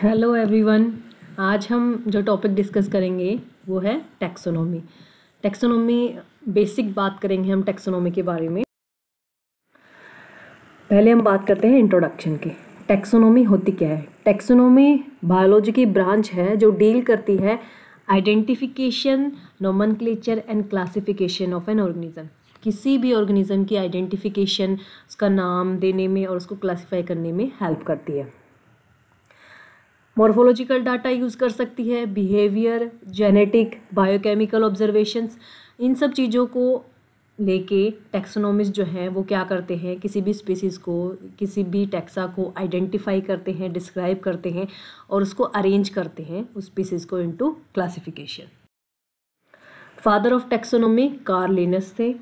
hello everyone आज हम जो टॉपिक डिस्कस करेंगे वो है टैक्सोनॉमी टैक्सोनॉमी बेसिक बात करेंगे हम टैक्सोनॉमी के बारे में पहले हम बात करते हैं इंट्रोडक्शन की टैक्सोनॉमी होती क्या है टैक्सोनॉमी बायोलॉजी की ब्रांच है जो डील करती है identification nomen and classification of an organism किसी भी ऑर्गेनिज्म की आइडेंटिफिकेशन उसका नाम देने में और उसको क्लासिफाई करने में हेल्प करती है मॉर्फोलॉजिकल डाटा यूज़ कर सकती है बिहेवियर जेनेटिक बायोकेमिकल ऑब्जर्वेशंस इन सब चीज़ों को लेके टैक्सोनॉमिस्ट जो हैं वो क्या करते हैं किसी भी स्पीसीज़ को किसी भी टैक्सा को आइडेंटिफाई करते हैं डिस्क्राइब करते हैं और उसको अरेंज करते हैं उस स्पीसीज़ को into classification father of taxonomy Carl Linnaeus थे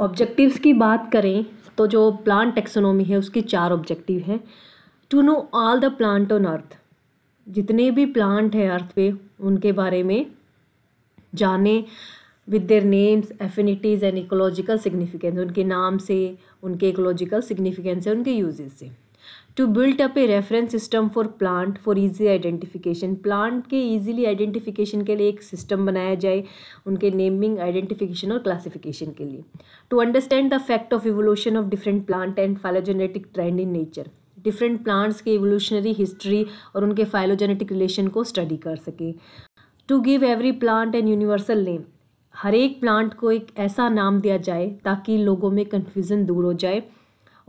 ऑब्जेक्टिव्स की बात करें तो जो प्लांट टैक्सोनॉमी है उसके चार ऑब्जेक्टिव हैं to know all the plant on earth जितने भी प्लांट हैं अर्थ पे उनके बारे में जाने with their names affinities and ecological significance उनके नाम से उनके इकोलॉजिकल सिग्निफिकेंस है उनके यूजेस से to built up a reference system for plant for easy identification plant के इजीली आइडेंटिफिकेशन के लिए एक सिस्टम बनाया जाए उनके नेमिंग आइडेंटिफिकेशन और क्लासिफिकेशन के लिए to understand the fact of evolution of different plant and phylogenetic trend in nature different plants की एवोल्यूशनरी हिस्ट्री और उनके फाइलोजेनेटिक रिलेशन को स्टडी कर सकें to give every plant an universal name हर एक प्लांट को एक ऐसा नाम दिया जाए ताकि लोगों में कन्फ्यूज़न दूर हो जाए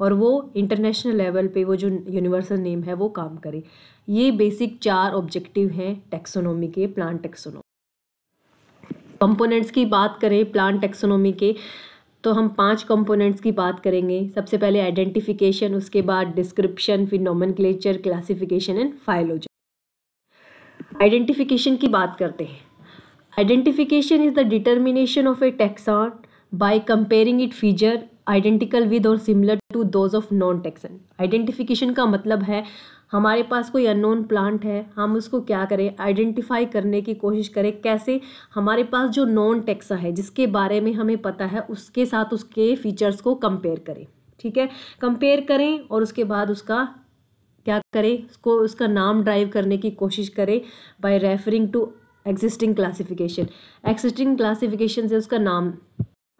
और वो इंटरनेशनल लेवल पे वो जो यूनिवर्सल नेम है वो काम करे ये बेसिक चार ऑब्जेक्टिव हैं टेक्सोनोमी के प्लांट टेक्सोनोमी कंपोनेंट्स की बात करें प्लांट टेक्सोनोमी के तो हम पांच कंपोनेंट्स की बात करेंगे सबसे पहले आइडेंटिफिकेशन उसके बाद डिस्क्रिप्शन फिर nomen classification and phylogeny identification की बात करते हैं identification is the determination of a taxon by comparing it feature identical with और similar to those of known taxon identification का मतलब है हमारे पास कोई अननोन प्लांट है हम उसको क्या करें आइडेंटिफाई करने की कोशिश करें कैसे हमारे पास जो नॉन टेक्सा है जिसके बारे में हमें पता है उसके साथ उसके फीचर्स को कंपेयर करें ठीक है कंपेयर करें और उसके बाद उसका क्या करें उसको उसका नाम ड्राइव करने की कोशिश करें by referring to existing classification existing classification से उसका नाम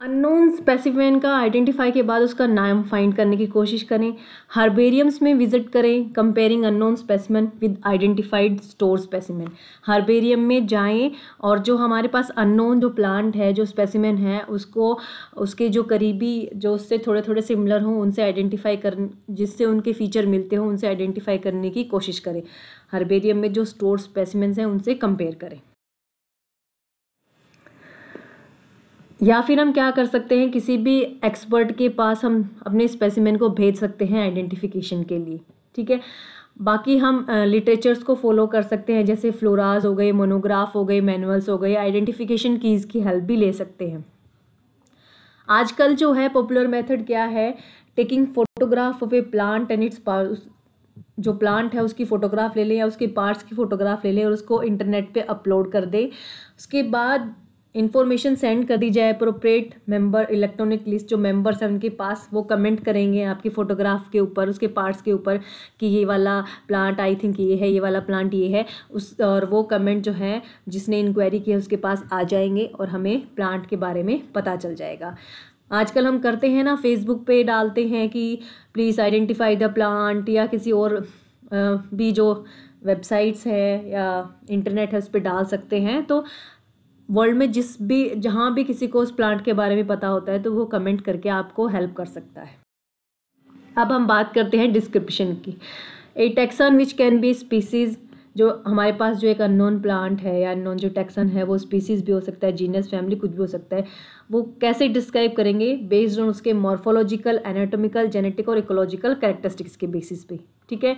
अननोन स्पेसिफिन का आइडेंटिफाई के बाद उसका नाम फाइंड करने की कोशिश करें हार्बेरियम्स में विजिट करें comparing unknown specimen with identified store specimen herbarium में जाएं और जो हमारे पास अननोन जो प्लांट है जो स्पेसिमन है उसको उसके जो करीबी जो उससे थोड़े थोड़े सिमिलर हों उनसे आइडेंटिफाई कर जिससे उनके फीचर मिलते हों उनसे आइडेंटिफाई करने की कोशिश करें हार्बेरियम में जो स्टोर स्पेसिमेंस हैं उनसे कंपेयर करें या फिर हम क्या कर सकते हैं किसी भी एक्सपर्ट के पास हम अपने स्पेसिमेन को भेज सकते हैं आइडेंटिफिकेशन के लिए ठीक है बाकी हम लिटरेचर्स को फॉलो कर सकते हैं जैसे फ्लोराज हो गए मोनोग्राफ हो गए मैनुअल्स हो गए आइडेंटिफिकेशन कीज़ की हेल्प भी ले सकते हैं आजकल जो है पॉपुलर मेथड क्या है taking photograph of a plant and its जो प्लांट है उसकी फ़ोटोग्राफ ले लें या उसके पार्ट्स की फ़ोटोग्राफ ले लें और उसको इंटरनेट पे अपलोड कर दें उसके बाद इन्फॉर्मेशन सेंड कर दी जाए अप्रोप्रिएट मेंबर इलेक्ट्रॉनिक लिस्ट जो मेंबर्स हैं उनके पास वो कमेंट करेंगे आपकी फ़ोटोग्राफ के ऊपर उसके पार्ट्स के ऊपर कि ये वाला प्लांट आई थिंक ये है ये वाला प्लांट ये है उस और वो कमेंट जो है जिसने इंक्वायरी की है उसके पास आ जाएंगे और हमें प्लांट के बारे में पता चल जाएगा आजकल हम करते हैं ना फेसबुक पर डालते हैं कि प्लीज़ आइडेंटिफाई द प्लांट या किसी और भी जो वेबसाइट्स है या इंटरनेट है उस पर डाल सकते हैं तो वर्ल्ड में जिस भी जहाँ भी किसी को उस प्लांट के बारे में पता होता है तो वो कमेंट करके आपको हेल्प कर सकता है अब हम बात करते हैं डिस्क्रिप्शन की a taxon which can be species जो हमारे पास जो एक अननोन प्लांट है या अननोन जो टैक्सन है वो स्पीसीज़ भी हो सकता है जीनस फैमिली कुछ भी हो सकता है वो कैसे डिस्क्राइब करेंगे बेस्ड ऑन उसके मॉर्फोलॉजिकल एनाटोमिकल जेनेटिक और इकोलॉजिकल कैरेक्टरिस्टिक्स के बेसिस पे ठीक है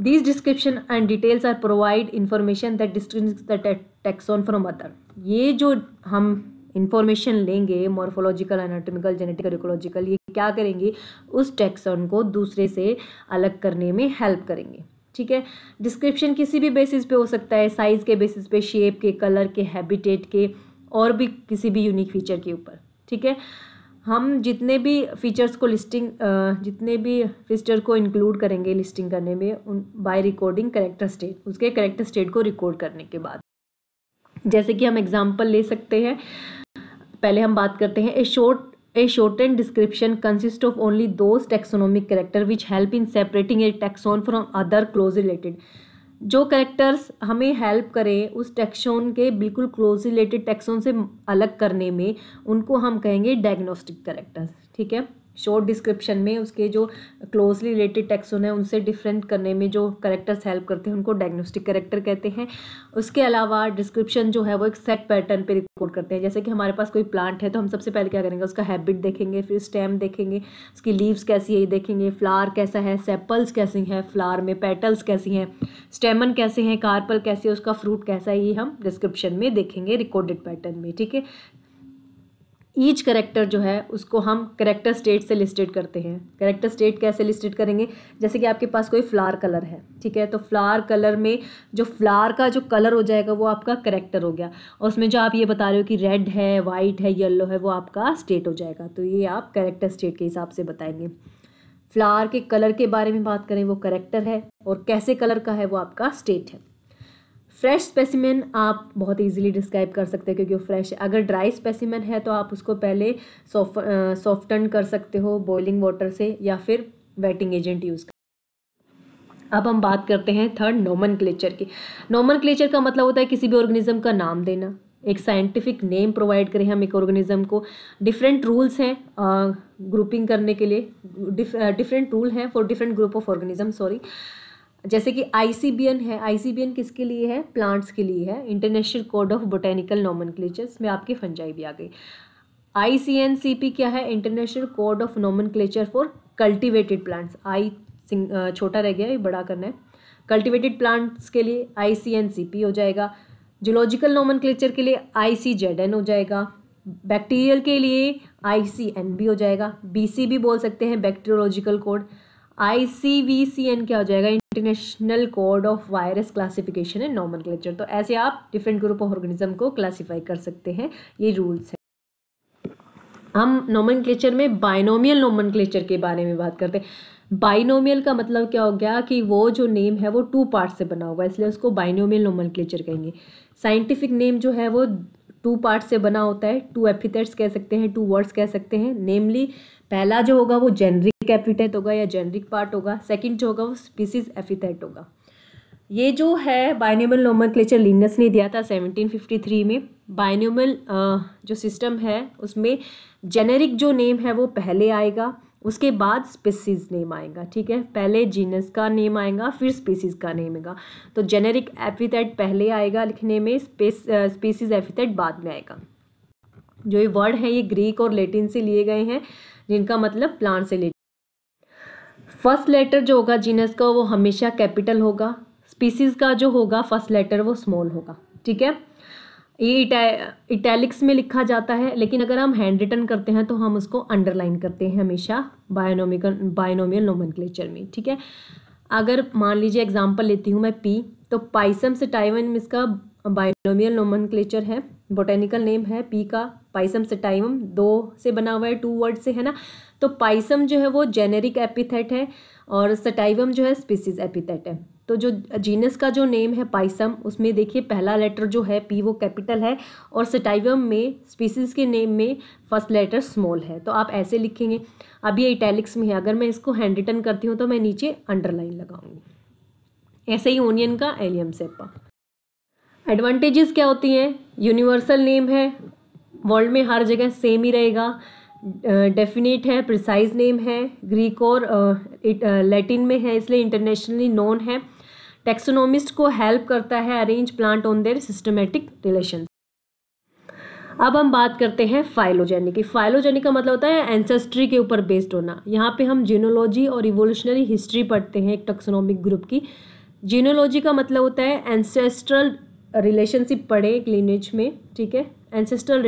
these description and details are provide information that distinguish the taxon from other ये जो हम इन्फॉर्मेशन लेंगे मॉर्फोलॉजिकल एनाटॉमिकल जेनेटिकल रिकोलॉजिकल ये क्या करेंगे उस टैक्सॉन को दूसरे से अलग करने में हेल्प करेंगे ठीक है डिस्क्रिप्शन किसी भी बेसिस पे हो सकता है साइज़ के बेसिस पे शेप के कलर के हैबिटेट के और भी किसी भी यूनिक फीचर के ऊपर ठीक है हम जितने भी फीचर्स को लिस्टिंग जितने भी फीचर को इंक्लूड करेंगे लिस्टिंग करने में उन बाय रिकॉर्डिंग करेक्टर स्टेट उसके करेक्टर स्टेट को रिकॉर्ड करने के बाद जैसे कि हम एग्जाम्पल ले सकते हैं पहले हम बात करते हैं a short a short and description consist of only those taxonomic character which help in separating a taxon from other close related जो करेक्टर्स हमें हेल्प करें उस टेक्सोन के बिल्कुल क्लोज रिलेटेड टेक्सोन से अलग करने में उनको हम कहेंगे डायग्नोस्टिक करेक्टर्स ठीक है शॉर्ट डिस्क्रिप्शन में उसके जो क्लोजली रिलेटेड टैक्सोन है उनसे डिफरेंट करने में जो करेक्टर्स हेल्प करते हैं उनको डायग्नोस्टिक करेक्टर कहते हैं उसके अलावा डिस्क्रिप्शन जो है वो एक सेट पैटर्न पे रिकॉर्ड करते हैं जैसे कि हमारे पास कोई प्लांट है तो हम सबसे पहले क्या करेंगे उसका हैबिट देखेंगे फिर स्टेम देखेंगे उसकी लीव्स कैसी है ये देखेंगे फ्लार कैसा है सेपल्स कैसी हैं फ्लार में पेटल्स कैसी हैं स्टेमन कैसे हैं कार्पल कैसे है उसका फ्रूट कैसा है ये हम डिस्क्रिप्शन में देखेंगे रिकॉर्डेड पैटर्न में ठीक है ईच करेक्टर जो है उसको हम करेक्टर स्टेट से लिस्टेड करते हैं करेक्टर स्टेट कैसे लिस्टेड करेंगे जैसे कि आपके पास कोई फ्लार कलर है ठीक है तो फ्लार कलर में जो फ्लार का जो कलर हो जाएगा वो आपका करेक्टर हो गया और उसमें जो आप ये बता रहे हो कि रेड है वाइट है येलो है वो आपका स्टेट हो जाएगा तो ये आप करेक्टर स्टेट के हिसाब से बताएंगे फ्लार के कलर के बारे में बात करें वो करेक्टर है और कैसे कलर का है वो आपका स्टेट है फ्रेश स्पेसिमेन आप बहुत इजीली डिस्क्राइब कर सकते हैं क्योंकि वो फ्रेश है अगर ड्राई स्पेसिमेन है तो आप उसको पहले सॉफ्ट सॉफ्टन कर सकते हो बॉइलिंग वाटर से या फिर वेटिंग एजेंट यूज़ कर अब हम बात करते हैं थर्ड नोमन की नोमन का मतलब होता है किसी भी ऑर्गेनिज्म का नाम देना एक साइंटिफिक नेम प्रोवाइड करें हम एक ऑर्गेनिज्म को डिफरेंट रूल्स हैं ग्रुपिंग करने के लिए डिफरेंट रूल हैं for different group of organism sorry जैसे कि आईसीबीएन है आईसीबीएन किसके लिए है प्लांट्स के लिए है international code of botanical nomen में आपकी फंजाई भी आ गई आई क्या है international code of nomen for cultivated plants I छोटा रह गया ये बड़ा करना है कल्टिवेटेड प्लांट्स के लिए आई हो जाएगा जोलॉजिकल नॉमन के लिए आई हो जाएगा बैक्टीरियल के लिए आई भी हो जाएगा बी भी बोल सकते हैं बैक्टीरियोलॉजिकल कोड आई क्या हो जाएगा international code of virus classification and nomen तो ऐसे आप डिफरेंट ग्रुप ऑफ ऑर्गेनिज्म को क्लासीफाई कर सकते हैं ये रूल्स हैं हम नॉमन में बाइनोमियल नॉमन के बारे में बात करते हैं बाइनोमियल का मतलब क्या हो गया कि वो जो नेम है वो टू पार्ट से बना होगा इसलिए उसको बाइनोमियल नॉमन कहेंगे साइंटिफिक नेम जो है वो टू पार्ट से बना होता है टू एपिथेट्स कह सकते हैं टू वर्ड्स कह सकते हैं नेमली पहला जो होगा वो जेनरिक जेनरिक एपिथेट होगा या जेनरिक पार्ट होगा सेकंड जो होगा वो स्पीसीज एपिथेट होगा ये जो है बायनोमल क्लेचर लिनस ने दिया था 1753 में बायनोमल जो सिस्टम है उसमें जेनरिक जो नेम है वो पहले आएगा उसके बाद स्पीसीज नेम आएगा ठीक है पहले जीनस का नेम आएगा फिर स्पीसीज का नेम आएगा तो जेनेरिक एपिथेट पहले आएगा लिखने में स्पेस स्पीसीज एपिथेट बाद में आएगा जो ये वर्ड है ये ग्रीक और लेटिन से लिए गए हैं जिनका मतलब प्लांट से फर्स्ट लेटर जो होगा जीनस का वो हमेशा कैपिटल होगा स्पीसीज़ का जो होगा फर्स्ट लेटर वो स्मॉल होगा ठीक है ये इटैलिक्स में लिखा जाता है लेकिन अगर हम हैंड रिटर्न करते हैं तो हम उसको अंडरलाइन करते हैं हमेशा बायोनोमिकल बायोनोमियल नोमनक्लेचर में ठीक है अगर मान लीजिए एग्जांपल लेती हूँ मैं पी तो पाइसम से टाइवन इसका बायोनोमियल नोमनक्लेचर है बोटेनिकल नेम है पी का पाइसम सेटाइम दो से बना हुआ है टू वर्ड से है ना तो पाइसम जो है वो जेनेरिक एपिथेट है और सटाइवम जो है स्पीसीज एपिथेट है तो जो जीनस का जो नेम है पाइसम उसमें देखिए पहला लेटर जो है पी वो कैपिटल है और सटाइवम में स्पीसीज के नेम में फर्स्ट लेटर स्मॉल है तो आप ऐसे लिखेंगे अब ये इटैलिक्स में है अगर मैं इसको हैंड रिटर्न करती हूँ तो मैं नीचे अंडरलाइन लगाऊंगी ऐसे ही ओनियन का एलियम सेपा एडवांटेजेस क्या होती हैं यूनिवर्सल नेम है वर्ल्ड में हर जगह सेम ही रहेगा डेफिनेट uh, है प्रिसाइज नेम है ग्रीक और लैटिन uh, uh, में है इसलिए इंटरनेशनली नोन है टेक्सोनोमिस्ट को हेल्प करता है arrange plant on their systematic relation अब हम बात करते हैं फाइलोजेनिक फाइलोजेनिक का मतलब होता है एंसेस्ट्री के ऊपर बेस्ड होना यहाँ पे हम जीनोलॉजी और इवोल्यूशनरी हिस्ट्री पढ़ते हैं एक टेक्सोनॉमिक ग्रुप की जीनोलॉजी का मतलब होता है एंसेस्ट्रल रिलेशनशिप पढ़े एक लिनेज में ठीक है एंसेस्ट्रल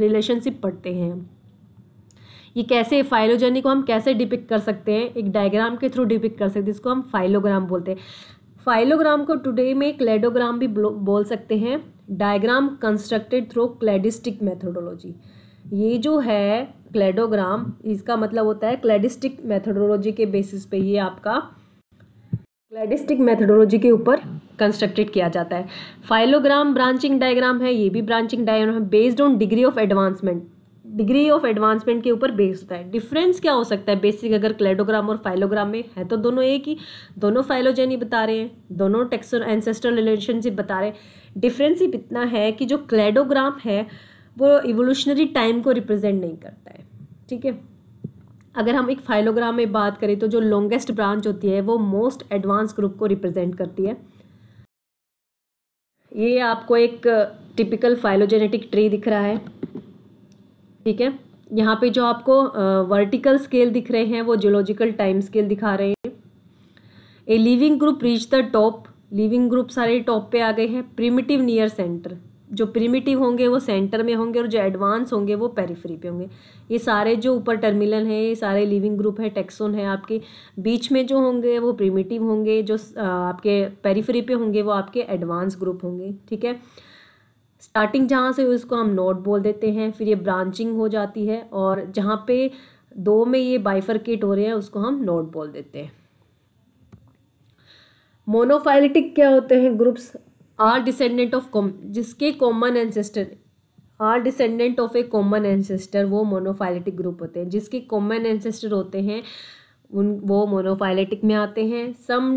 रिलेशनशिप पढ़ते हैं ये कैसे फाइलोजेनी को हम कैसे डिपिक कर सकते हैं एक डायग्राम के थ्रू डिपिक कर सकते हैं इसको हम फाइलोग्राम बोलते हैं फाइलोग्राम को टुडे में क्लेडोग्राम भी बोल सकते हैं diagram constructed through cladistic methodology ये जो है क्लेडोग्राम इसका मतलब होता है क्लेडिस्टिक मेथोडोलॉजी के बेसिस पे ये आपका क्लैडिस्टिक मेथडोलॉजी के ऊपर कंस्ट्रक्टेड किया जाता है फाइलोग्राम ब्रांचिंग डायग्राम है ये भी ब्रांचिंग डायग्राम है based on degree of advancement degree of advancement के ऊपर बेस्ड होता है डिफरेंस क्या हो सकता है बेसिक अगर क्लेडोग्राम और फाइलोग्राम में है तो दोनों एक ही दोनों फाइलोजेनी बता रहे हैं दोनों टेक्सर एंसेस्ट्रल रिलेशनशिप बता रहे हैं डिफरेंस सिर्फ इतना है कि जो क्लेडोग्राम है वो इवोल्यूशनरी टाइम को रिप्रेजेंट नहीं करता है ठीक है अगर हम एक फाइलोग्राम में बात करें तो जो लॉन्गेस्ट ब्रांच होती है वो मोस्ट एडवांस ग्रुप को रिप्रेजेंट करती है ये आपको एक टिपिकल फाइलोजेनेटिक ट्री दिख रहा है ठीक है यहाँ पे जो आपको वर्टिकल स्केल दिख रहे हैं वो जियोलॉजिकल टाइम स्केल दिखा रहे हैं a living group reach the top living group सारे टॉप पे आ गए हैं प्रिमिटिव नियर सेंटर जो प्रिमिटिव होंगे वो सेंटर में होंगे और जो एडवांस होंगे वो पेरीफ्री पे होंगे ये सारे जो ऊपर टर्मिनल हैं ये सारे लिविंग ग्रुप है टेक्सोन है आपके बीच में जो होंगे वो प्रिमिटिव होंगे जो आपके पेरीफ्री पे होंगे वो आपके एडवांस ग्रुप होंगे ठीक है स्टार्टिंग जहाँ से उसको हम नोट बोल देते हैं फिर ये ब्रांचिंग हो जाती है और जहाँ पे दो में ये बाइफरकेट हो रहे हैं उसको हम नोट बोल देते हैं मोनोफाइलिटिक क्या होते हैं groups are descendant of com जिसके common ancestor are descendant of a common ancestor वो मोनोफाइलेटिक ग्रुप होते हैं जिसके कॉमन एंसेस्टर होते हैं उन वो मोनोफाइलेटिक में आते हैं सम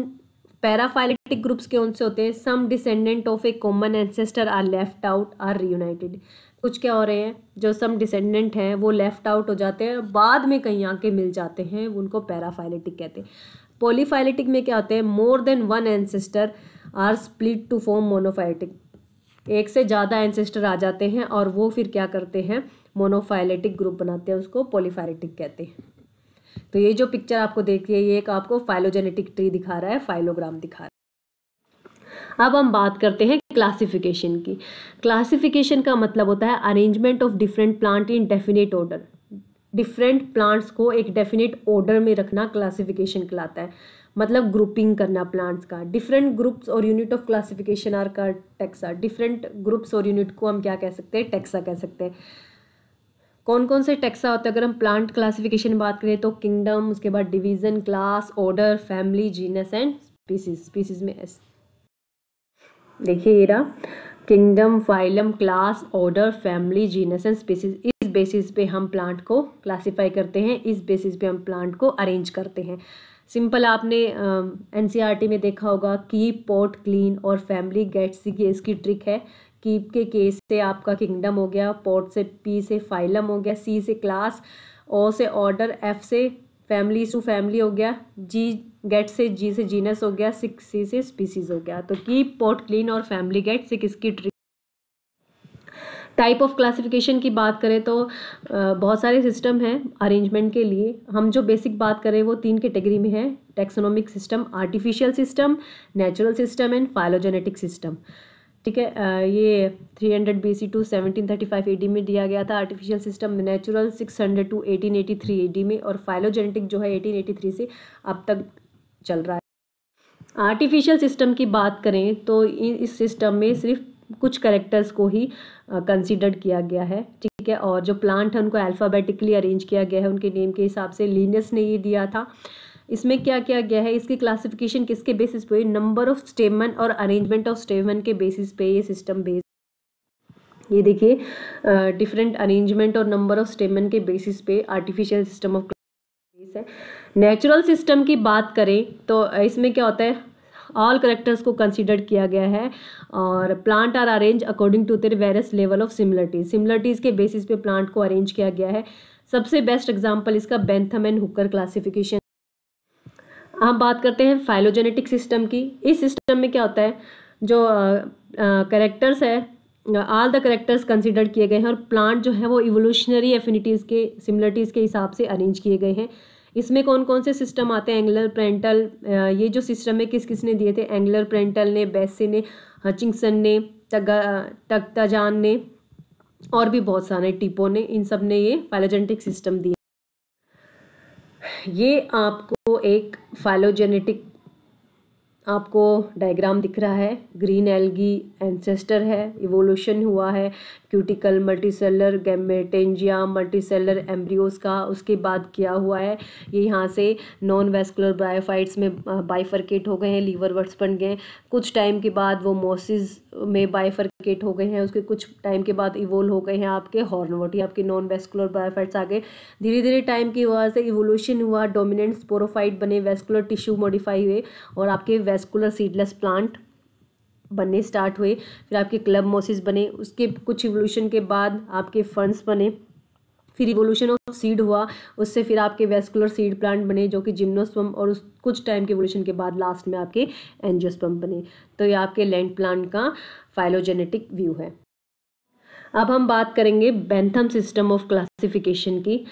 पैराफाइलेटिक ग्रुप्स के उनसे होते हैं some descendant of a common ancestor are left out are reunited कुछ क्या हो रहे हैं जो सम डिसेंडेंट हैं वो लेफ्ट आउट हो जाते हैं बाद में कहीं आके मिल जाते हैं उनको पैराफाइलेटिक कहते हैं पोलीफाइलेटिक में क्या होते हैं more than one ancestor are split to form monophyletic एक से ज़्यादा एंसेस्टर आ जाते हैं और वो फिर क्या करते हैं मोनोफाइलेटिक ग्रुप बनाते हैं उसको पोलीफाइलेटिक कहते हैं तो ये जो पिक्चर आपको है ये एक आपको फाइलोजेनेटिक ट्री दिखा रहा है फाइलोग्राम दिखा रहा है अब हम बात करते हैं क्लासिफिकेशन की क्लासिफिकेशन का मतलब होता है arrangement of different plant in definite order different plants को एक डेफिनेट ऑर्डर में रखना क्लासिफिकेशन कहलाता है मतलब ग्रुपिंग करना प्लांट्स का डिफरेंट ग्रुप्स और यूनिट ऑफ क्लासिफिकेशन आर का टैक्सा डिफरेंट ग्रुप्स और यूनिट को हम क्या कह सकते हैं टैक्सा कह सकते हैं कौन कौन से टैक्सा होते हैं अगर हम प्लांट क्लासिफिकेशन बात करें तो किंगडम उसके बाद division class order family genus and species species में एस देखिए kingdom phylum class order family genus and species basis पे हम प्लांट को क्लासीफाई करते हैं इस बेसिस पे हम प्लांट को अरेंज करते हैं सिंपल आपने एन uh, e में देखा होगा कीप पॉट क्लीन और फैमिली गेट्स की इसकी ट्रिक है कीप के केस से आपका किंगडम हो गया पॉट से पी से फाइलम हो गया सी से क्लास ओ से ऑर्डर एफ से फैमिली टू फैमिली हो गया जी गेट से जी से जीनस हो गया सिक्स सी से स्पीसीज हो गया तो कीप पॉट क्लीन और फैमिली गेट्स एक इसकी ट्रिक टाइप ऑफ क्लासिफिकेशन की बात करें तो बहुत सारे सिस्टम हैं अरेंजमेंट के लिए हम जो बेसिक बात करें वो तीन कैटेगरी में है taxonomic system artificial system natural system and phylogenetic system ठीक है ये three hundred B C to seventeen thirty five A D में दिया गया था artificial system natural six hundred to eighteen eighty three A D में और फाइलोजेनेटिक जो है एटीन एटी थ्री से अब तक चल रहा है आर्टिफिशियल सिस्टम की बात करें तो इस सिस्टम में सिर्फ कुछ करेक्टर्स को ही कंसिडर्ड किया गया है ठीक है और जो प्लांट है उनको अल्फ़ाबेटिकली अरेंज किया गया है उनके नेम के हिसाब से लीनियस ने ये दिया था इसमें क्या किया गया है इसकी क्लासिफिकेशन किसके बेसिस पे नंबर ऑफ स्टेमन और अरेंजमेंट ऑफ स्टेमन के बेसिस पे ये सिस्टम बेस ये देखिए डिफरेंट अरेंजमेंट और नंबर ऑफ स्टेमन के बेसिस पे आर्टिफिशियल सिस्टम ऑफ है नेचुरल सिस्टम की बात करें तो इसमें क्या होता है ऑल करेक्टर्स को कंसिडर किया गया है और plant are arrange according to their various level of similarities similarities के बेसिस पे प्लांट को अरेंज किया गया है सबसे बेस्ट एग्जाम्पल इसका बेंथम एंड हुकर क्लासिफिकेशन हम बात करते हैं फाइलोजेनेटिक सिस्टम की इस सिस्टम में क्या होता है जो करेक्टर्स है ऑल द करेक्टर्स कंसिडर किए गए हैं और प्लांट जो है वो इवोल्यूशनरी एफिनिटीज़ के सिमिलरिटीज़ के हिसाब से अरेंज किए गए हैं इसमें कौन कौन से सिस्टम आते हैं एंगलर प्रेंटल ये जो सिस्टम है किस किस ने दिए थे एंगलर प्रेंटल ने बेसे ने हचिंगसन ने टगा ने और भी बहुत सारे टिपो ने इन सब ने ये फाइलोजेनेटिक सिस्टम दिए ये आपको एक फाइलोजेनेटिक आपको डायग्राम दिख रहा है ग्रीन एल्गी एंसेस्टर है इवोल्यूशन हुआ है cuticle multicellular gametangia multicellular embryos का उसके बाद क्या हुआ है ये यहाँ से नॉन वेस्कुलर बायोफाइट्स में बाइफर्केट हो गए हैं लीवर वर्ड्स बन गए कुछ टाइम के बाद वो मोसिस में बाइफर केट हो गए हैं उसके कुछ टाइम के बाद इवोल्व हो गए हैं आपके या आपके नॉन वेस्कुलर बायोफाइट्स आ गए धीरे धीरे टाइम की वजह से इवोल्यूशन हुआ डोमिनेंट स्पोरोफाइट बने वेस्कुलर टिश्यू मॉडिफाई हुए और आपके वेस्कुलर सीडलेस प्लांट बनने स्टार्ट हुए फिर आपके क्लब मोसिस बने उसके कुछ इवोल्यूशन के बाद आपके फंड्स बने फिर इवोल्यूशन ऑफ सीड हुआ उससे फिर आपके वेस्कुलर सीड प्लांट बने जो कि जिम्नोस्पम और उस कुछ टाइम के इवोल्यूशन के बाद लास्ट में आपके एंजियोस्पम बने तो ये आपके लैंड प्लांट का फाइलोजेनेटिक व्यू है अब हम बात करेंगे बेंथम सिस्टम ऑफ क्लासिफिकेशन की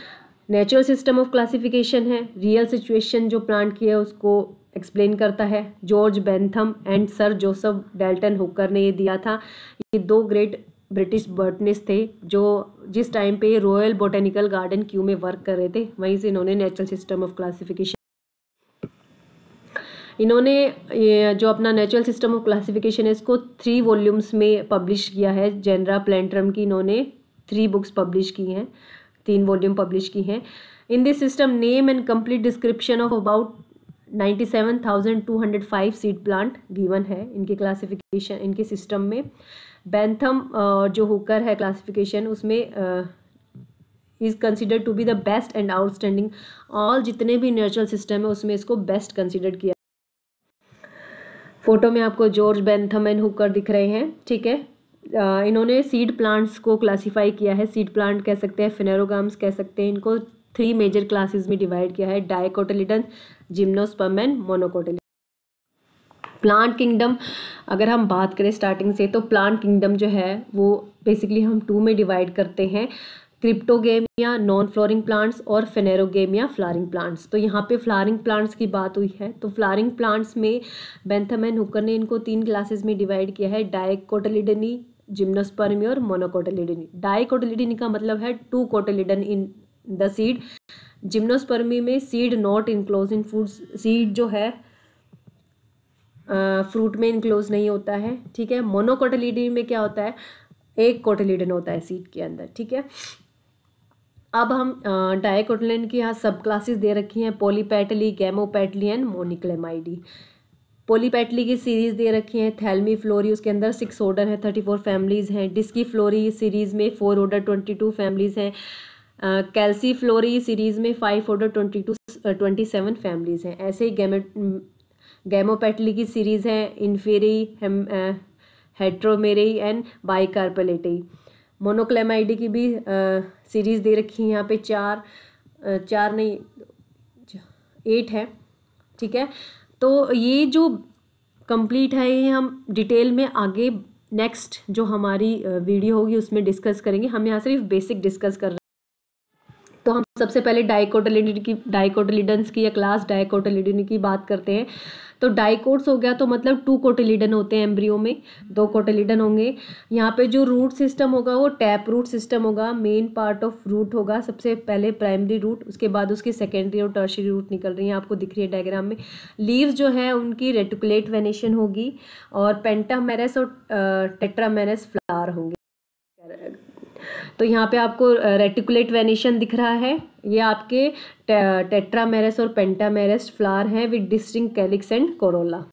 नेचुरल सिस्टम ऑफ क्लासिफिकेशन है रियल सिचुएशन जो प्लांट की है उसको एक्सप्लेन करता है George Bentham and Sir Joseph Dalton Hooker ने ये दिया था ये दो ग्रेट ब्रिटिश बर्टनिस्ट थे जो जिस टाइम पे रॉयल बोटेनिकल गार्डन क्यू में वर्क कर रहे थे वहीं से इन्होंने नेचुरल सिस्टम ऑफ क्लासिफिकेशन इन्होंने जो अपना नेचुरल सिस्टम ऑफ क्लासिफिकेशन है इसको थ्री वॉल्यूम्स में पब्लिश किया है जेनरा प्लेंट्रम की इन्होंने थ्री बुक्स पब्लिश की हैं तीन वॉल्यूम पब्लिश की हैं in this system name and complete description of about ninety seven thousand two hundred five seed plant given है इनके क्लासिफिकेशन इनके सिस्टम में बैंथम जो होकर है क्लासिफिकेशन उसमें is considered to be the best and outstanding all जितने भी नेचुरल सिस्टम है उसमें इसको बेस्ट कंसिडर्ड किया फोटो में आपको जॉर्ज बेंथम एंड हुकर दिख रहे हैं ठीक है इन्होंने सीड प्लांट्स को क्लासिफाई किया है सीड प्लांट कह सकते हैं फिनेरोगाम्स कह सकते हैं इनको थ्री मेजर क्लासेस में डिवाइड किया है dicotyledon gymnosperm and monocotyledon plant kingdom अगर हम बात करें स्टार्टिंग से तो प्लांट किंगडम जो है वो बेसिकली हम टू में डिवाइड करते हैं क्रिप्टोगेमिया नॉन फ्लोरिंग प्लांट्स और फेनेरोगेमिया फ्लारिंग प्लांट्स तो यहाँ पे फ्लारिंग प्लांट्स की बात हुई है तो फ्लारिंग प्लांट्स में बेंथम एंड हुकर ने इनको तीन क्लासेस में डिवाइड किया है डायकोटलिडनी जिम्नोस्पर्मी और मोनोकोटलिडनी डायकोटलिडनी का मतलब है two cotyledon in the seed gymnospermae में seed not enclose in food seed जो है फ्रूट में इनक्लोज नहीं होता है ठीक है मोनोकोटलिडनी में क्या होता है एक कोटलीडन होता है सीड के अंदर ठीक है अब हम डायकोटोलेन की यहाँ सब क्लासेस दे रखी हैं पोलीपैटली गैमोपैटली एंड मोनिक्लेमाइडी पोलीपैटली की सीरीज़ दे रखी हैं थैलमी फ्लोरी उसके अंदर सिक्स ऑर्डर है थर्टी फोर फैमिलीज़ हैं डिस्की फ्लोरी सीरीज़ में four order twenty two families हैं कैल्सी फ्लोरी सीरीज़ में five order twenty two twenty seven families हैं ऐसे ही गैमोपैटली की सीरीज़ हैं इन्फेरी हेम हेट्रोमेरी एंड बाइकार्पलेटी मोनोक्लेमाइडी की भी सीरीज़ दे रखी है यहाँ पे चार चार नहीं एट है ठीक है तो ये जो कंप्लीट है ये हम डिटेल में आगे नेक्स्ट जो हमारी वीडियो होगी उसमें डिस्कस करेंगे हम यहाँ सिर्फ बेसिक डिस्कस कर रहे हैं तो हम सबसे पहले डाइकोटोलिडन की डाइकोटलिडन्स की या क्लास डाइकोटलिडन की बात करते हैं तो डाइकोट्स हो गया तो मतलब टू कोटिलीडन होते हैं एम्ब्रियो में दो कोटिलीडन होंगे यहाँ पे जो रूट सिस्टम होगा वो टैप रूट सिस्टम होगा मेन पार्ट ऑफ रूट होगा सबसे पहले प्राइमरी रूट उसके बाद उसकी सेकेंडरी और टर्शरी रूट निकल रही है आपको दिख रही है डायग्राम में लीव्स जो है उनकी रेटिकुलेट वेनेशन होगी और पेंटामेरस और टेट्रामेरस फ्लावर होंगे तो यहाँ पे आपको रेटिकुलेट वेनेशन दिख रहा है ये आपके टेट्रामेरस और पेंटामेरस फ्लावर हैं with distinct calyx and corolla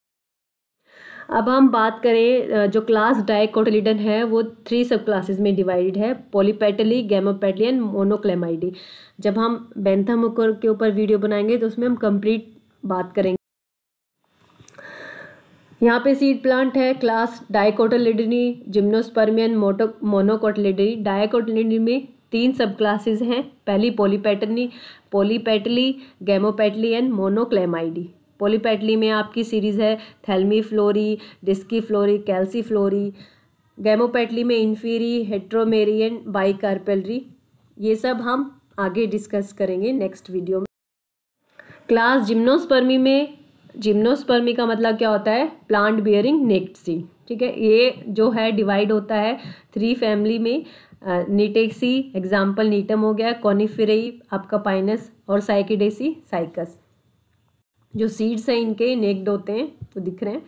अब हम बात करें जो क्लास डाइकोटिलिडन है वो थ्री सब क्लासेस में डिवाइडेड है पोलीपेटली गैमोपेटली एंड मोनोक्लेमाइडी जब हम बेंथामुकर के ऊपर वीडियो बनाएंगे तो उसमें हम कंप्लीट बात करेंगे यहाँ पे सीड प्लांट है क्लास डाइकोटोलिडनी जिम्नोस्पर्मियन मोटो मोनोकोटलिडनी डायकोटलिडनी में तीन सब क्लासेज हैं पहली पोलीपैटनी पोलीपैटली गैमोपैटली एंड मोनोक्लेमाइडी पोलीपैटली में आपकी सीरीज़ है thalamiflorae disciflorae calyciflorae gamopetalae में इन्फीरी हेट्रोमेरियन बाईकार्पेलरी ये सब हम आगे डिस्कस करेंगे नेक्स्ट वीडियो में क्लास जिम्नोस्पर्मी में जिम्नोस्पर्मी का मतलब क्या होता है प्लांट बियरिंग सी ठीक है ये जो है डिवाइड होता है थ्री फैमिली में नीटेक्सी एग्जाम्पल नीटम हो गया कॉनिफिरई आपका पाइनस और साइकिडेसी साइकस जो सीड्स हैं इनके नेक्ड होते हैं तो दिख रहे हैं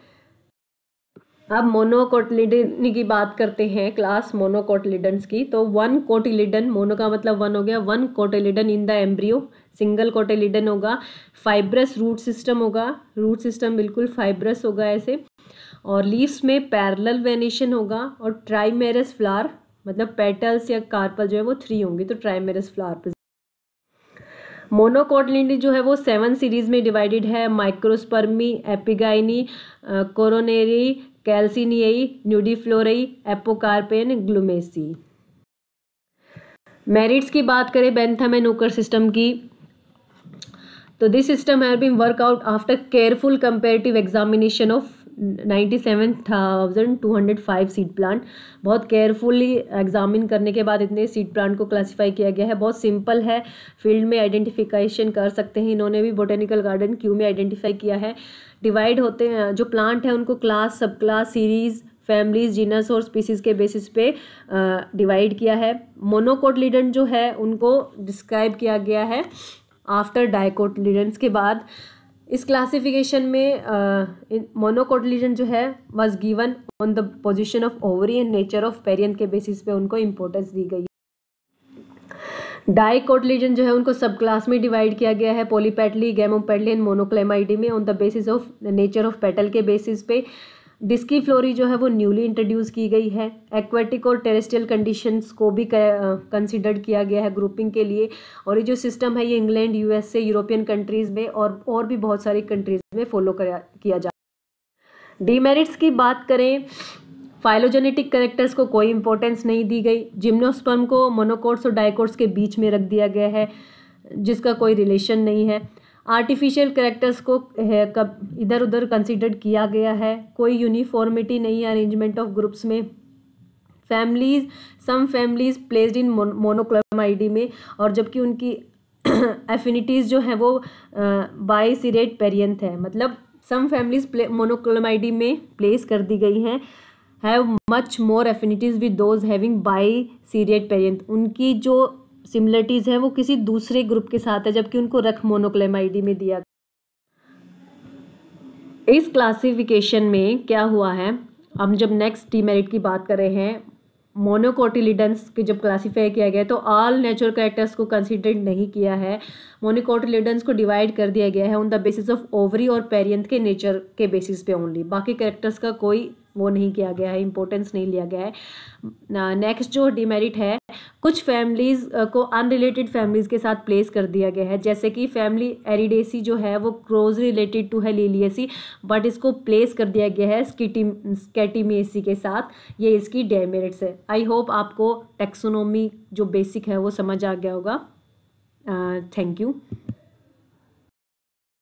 अब मोनोकोटिलिडन की बात करते हैं क्लास मोनोकोटिलिडन्स की तो वन कोटिलिडन मोनो का मतलब वन हो गया one cotyledon in the embryo single cotyledon होगा फाइब्रस रूट सिस्टम होगा रूट सिस्टम बिल्कुल फाइब्रस होगा ऐसे और लीव्स में पैरल वेनेशन होगा और ट्राइमेरस फ्लावर मतलब पेटल्स या कार्पल जो है वो थ्री होंगे तो ट्राइमेरस फ्लार मोनोकोटलिडी जो है वो सेवन सीरीज में डिवाइडेड है माइक्रोस्पर्मी एपिगाइनी कोरोनेरी कैल्सिनियई न्यूडीफ्लोरई एपोकार्पेन ग्लूमेसी मेरिट्स की बात करें बेंथम एंड सिस्टम की तो this system have been work out after careful comparative examination of ninety seven thousand two hundred five seed plant बहुत केयरफुली एग्जामिन करने के बाद इतने सीड प्लांट को क्लासीफाई किया गया है बहुत सिंपल है फील्ड में आइडेंटिफिकेशन कर सकते हैं इन्होंने भी बोटेनिकल गार्डन क्यू में आइडेंटिफाई किया है डिवाइड होते हैं जो प्लांट है उनको class sub class series families genus और स्पीसीज के बेसिस पे डिवाइड किया है मोनोकोटलीडन जो है उनको डिस्क्राइब किया गया है आफ्टर डाइकोटलीडेंट्स के बाद इस क्लासिफिकेशन में मोनोकोटलीडेंट जो है was given on the position of ovary and nature of perianth के बेसिस पे उनको इम्पोर्टेंस दी गई डाइकोटलीजन जो है उनको सब क्लास में डिवाइड किया गया है पोलीपैटली गैमोपेटली एंड मोनोक्लेमाइडी में on the basis of nature of petal के बेसिस पे डिस्की फ्लोरी जो है वो न्यूली इंट्रोड्यूस की गई है एक्वेटिक और टेरेस्ट्रियल कंडीशंस को भी कंसिडर्ड किया गया है ग्रुपिंग के लिए और ये जो सिस्टम है ये इंग्लैंड यूएसए यूरोपियन कंट्रीज़ में और और भी बहुत सारी कंट्रीज़ में फॉलो किया जा डीमेरिट्स की बात करें फाइलोजेनेटिक करेक्टर्स को कोई इंपॉर्टेंस नहीं दी गई जिम्नोस्पर्म को मोनोकोट्स और डाइकोट्स के बीच में रख दिया गया है जिसका कोई रिलेशन नहीं है आर्टिफिशियल करेक्टर्स को इधर उधर कंसिडर किया गया है कोई यूनिफॉर्मिटी नहीं है अरेंजमेंट ऑफ ग्रुप्स में families some families placed in monochlamydeae में और जबकि उनकी एफिनिटीज़ जो है वो बाई सीरेट पेरियंथ है मतलब सम फैमिलीज मोनोक्लोम मोनोक्लोमाइडी में प्लेस कर दी गई हैं have much more affinities with those having biseriate perianth उनकी जो सिमिलरिटीज़ है वो किसी दूसरे ग्रुप के साथ है जबकि उनको रख मोनोक्लेमाइडी में दिया इस क्लासिफिकेशन में क्या हुआ है हम जब नेक्स्ट डीमेरिट की बात कर रहे हैं मोनोकोटिलिडन्स के जब क्लासीफाई किया गया है तो ऑल नेचुरल करेक्टर्स को कंसिडर नहीं किया है मोनोकोटिलिडन्स को डिवाइड कर दिया गया है on the basis of ovary और पेरियंथ के नेचर के बेसिस पे ओनली बाकी करेक्टर्स का कोई वो नहीं किया गया है इम्पोर्टेंस नहीं लिया गया है नेक्स्ट जो डिमेरिट है कुछ फैमिलीज़ को अनरिलेटेड फैमिलीज़ के साथ प्लेस कर दिया गया है जैसे कि फैमिली एरिडेसी जो है वो क्रोज रिलेटेड टू है लीलियसी बट इसको प्लेस कर दिया गया है स्किटी स्केटिमेसी के साथ ये इसकी डेमेरिट्स है आई होप आपको टेक्सोनोमी जो बेसिक है वो समझ आ गया होगा थैंक यू